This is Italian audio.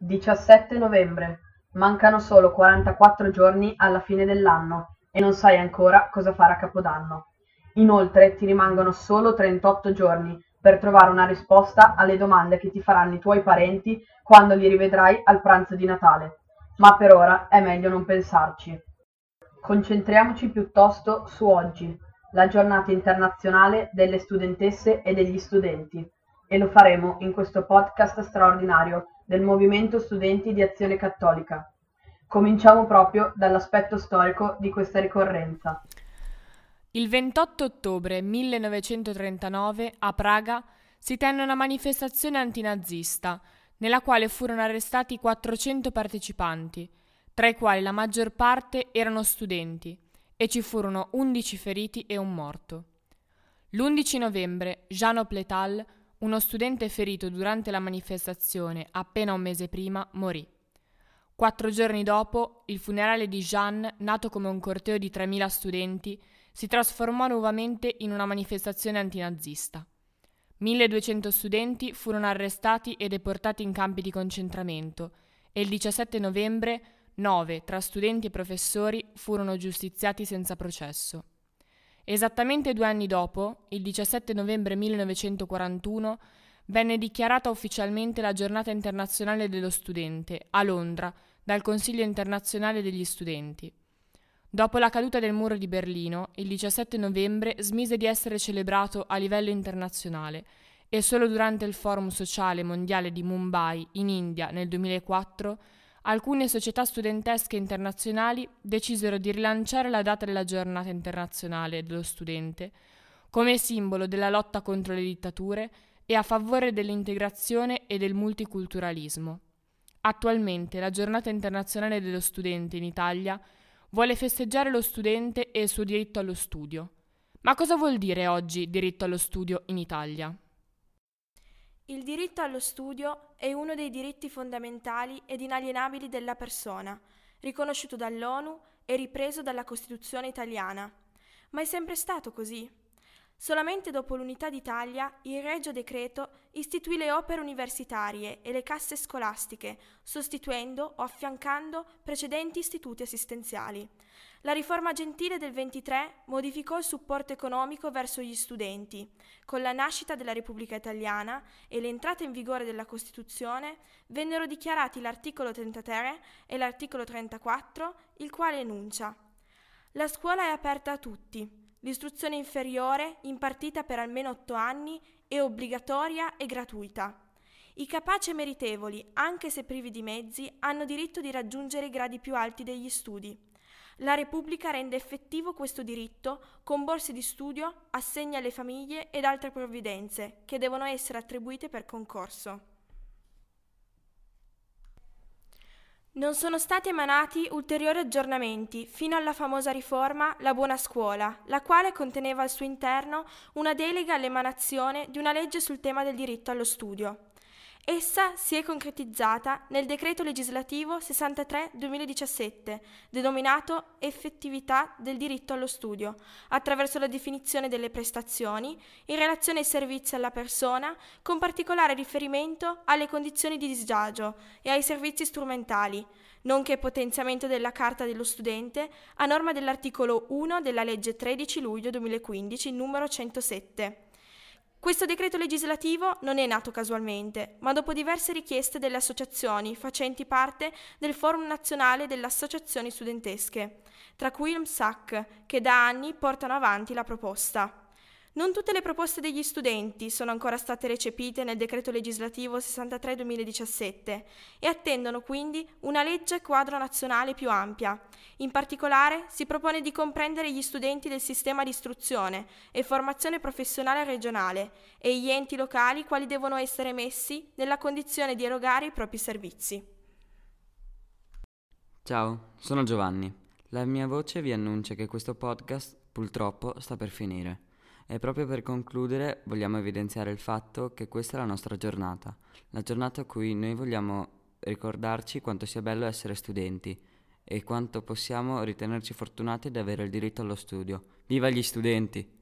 Diciassette novembre, mancano solo quarantaquattro giorni alla fine dell'anno e non sai ancora cosa fare a Capodanno. Inoltre ti rimangono solo 38 giorni per trovare una risposta alle domande che ti faranno i tuoi parenti quando li rivedrai al pranzo di Natale, ma per ora è meglio non pensarci. Concentriamoci piuttosto su oggi, la giornata internazionale delle studentesse e degli studenti e lo faremo in questo podcast straordinario del Movimento Studenti di Azione Cattolica. Cominciamo proprio dall'aspetto storico di questa ricorrenza. Il 28 ottobre 1939 a Praga si tenne una manifestazione antinazista nella quale furono arrestati 400 partecipanti, tra i quali la maggior parte erano studenti, e ci furono 11 feriti e un morto. L'11 novembre Jean Opletal uno studente ferito durante la manifestazione appena un mese prima morì. Quattro giorni dopo, il funerale di Jeanne, nato come un corteo di 3.000 studenti, si trasformò nuovamente in una manifestazione antinazista. 1.200 studenti furono arrestati e deportati in campi di concentramento e il 17 novembre 9 tra studenti e professori furono giustiziati senza processo. Esattamente due anni dopo, il 17 novembre 1941, venne dichiarata ufficialmente la Giornata internazionale dello studente a Londra dal Consiglio internazionale degli studenti. Dopo la caduta del muro di Berlino, il 17 novembre smise di essere celebrato a livello internazionale e solo durante il Forum sociale mondiale di Mumbai in India nel 2004 alcune società studentesche internazionali decisero di rilanciare la data della giornata internazionale dello studente come simbolo della lotta contro le dittature e a favore dell'integrazione e del multiculturalismo. Attualmente la giornata internazionale dello studente in Italia vuole festeggiare lo studente e il suo diritto allo studio. Ma cosa vuol dire oggi diritto allo studio in Italia? Il diritto allo studio è uno dei diritti fondamentali ed inalienabili della persona, riconosciuto dall'ONU e ripreso dalla Costituzione italiana. Ma è sempre stato così? Solamente dopo l'unità d'Italia il Regio Decreto istituì le opere universitarie e le casse scolastiche, sostituendo o affiancando precedenti istituti assistenziali. La riforma gentile del 23 modificò il supporto economico verso gli studenti. Con la nascita della Repubblica Italiana e l'entrata in vigore della Costituzione vennero dichiarati l'articolo 33 e l'articolo 34, il quale enuncia La scuola è aperta a tutti L'istruzione inferiore, impartita per almeno otto anni, è obbligatoria e gratuita. I capaci e meritevoli, anche se privi di mezzi, hanno diritto di raggiungere i gradi più alti degli studi. La Repubblica rende effettivo questo diritto con borse di studio, assegni alle famiglie ed altre provvidenze, che devono essere attribuite per concorso. Non sono stati emanati ulteriori aggiornamenti fino alla famosa riforma La Buona Scuola, la quale conteneva al suo interno una delega all'emanazione di una legge sul tema del diritto allo studio. Essa si è concretizzata nel decreto legislativo 63-2017, denominato effettività del diritto allo studio, attraverso la definizione delle prestazioni in relazione ai servizi alla persona, con particolare riferimento alle condizioni di disagio e ai servizi strumentali, nonché potenziamento della Carta dello studente a norma dell'articolo 1 della legge 13 luglio 2015 numero 107. Questo decreto legislativo non è nato casualmente, ma dopo diverse richieste delle associazioni facenti parte del Forum nazionale delle associazioni studentesche, tra cui il MSAC, che da anni portano avanti la proposta. Non tutte le proposte degli studenti sono ancora state recepite nel decreto legislativo 63-2017 e attendono quindi una legge quadro nazionale più ampia. In particolare si propone di comprendere gli studenti del sistema di istruzione e formazione professionale regionale e gli enti locali quali devono essere messi nella condizione di erogare i propri servizi. Ciao, sono Giovanni. La mia voce vi annuncia che questo podcast purtroppo sta per finire. E proprio per concludere vogliamo evidenziare il fatto che questa è la nostra giornata, la giornata a cui noi vogliamo ricordarci quanto sia bello essere studenti e quanto possiamo ritenerci fortunati di avere il diritto allo studio. Viva gli studenti!